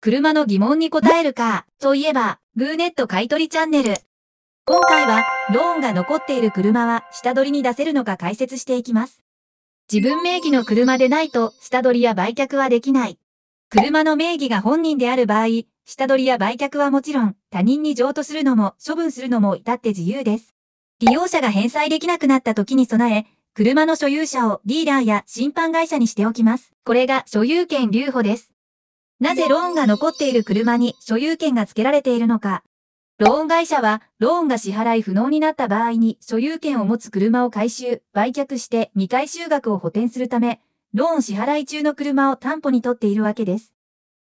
車の疑問に答えるか、といえば、グーネット買取チャンネル。今回は、ローンが残っている車は、下取りに出せるのか解説していきます。自分名義の車でないと、下取りや売却はできない。車の名義が本人である場合、下取りや売却はもちろん、他人に譲渡するのも、処分するのも至って自由です。利用者が返済できなくなった時に備え、車の所有者をディーラーや審判会社にしておきます。これが所有権留保です。なぜローンが残っている車に所有権が付けられているのか。ローン会社は、ローンが支払い不能になった場合に所有権を持つ車を回収、売却して未回収額を補填するため、ローン支払い中の車を担保に取っているわけです。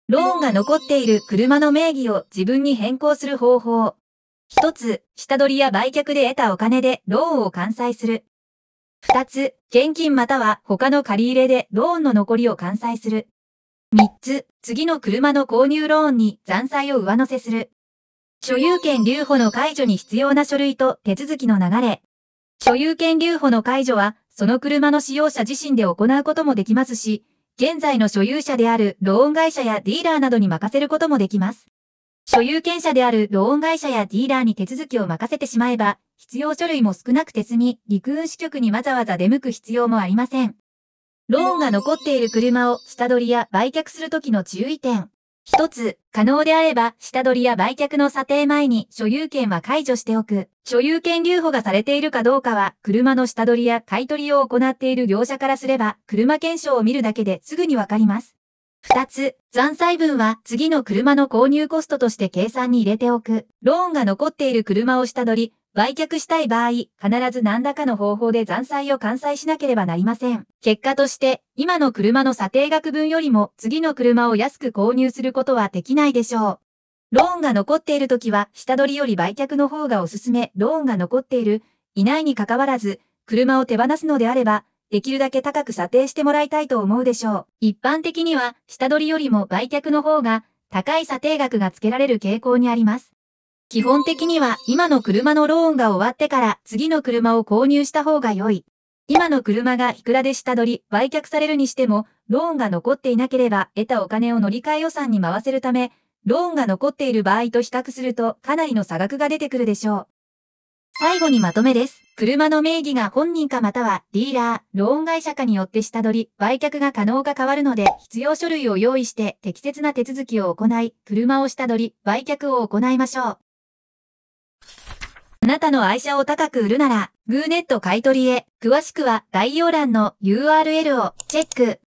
ローンが残っている車の名義を自分に変更する方法。一つ、下取りや売却で得たお金でローンを完済する。二つ、現金または他の借り入れでローンの残りを完済する。3つ、次の車の購入ローンに残債を上乗せする。所有権留保の解除に必要な書類と手続きの流れ。所有権留保の解除は、その車の使用者自身で行うこともできますし、現在の所有者であるローン会社やディーラーなどに任せることもできます。所有権者であるローン会社やディーラーに手続きを任せてしまえば、必要書類も少なくて済み、陸運支局にわざわざ出向く必要もありません。ローンが残っている車を下取りや売却するときの注意点。一つ、可能であれば、下取りや売却の査定前に所有権は解除しておく。所有権留保がされているかどうかは、車の下取りや買取を行っている業者からすれば、車検証を見るだけですぐにわかります。二つ、残債分は次の車の購入コストとして計算に入れておく。ローンが残っている車を下取り、売却したい場合、必ず何らかの方法で残債を完済しなければなりません。結果として、今の車の査定額分よりも次の車を安く購入することはできないでしょう。ローンが残っている時は、下取りより売却の方がおすすめ、ローンが残っている、いないに関わらず、車を手放すのであれば、できるだけ高く査定してもらいたいと思うでしょう。一般的には、下取りよりも売却の方が、高い査定額がつけられる傾向にあります。基本的には今の車のローンが終わってから次の車を購入した方が良い。今の車がいくらで下取り、売却されるにしても、ローンが残っていなければ得たお金を乗り換え予算に回せるため、ローンが残っている場合と比較するとかなりの差額が出てくるでしょう。最後にまとめです。車の名義が本人かまたはディーラー、ローン会社かによって下取り、売却が可能か変わるので、必要書類を用意して適切な手続きを行い、車を下取り、売却を行いましょう。あなたの愛車を高く売るなら、グーネット買取へ。詳しくは概要欄の URL をチェック。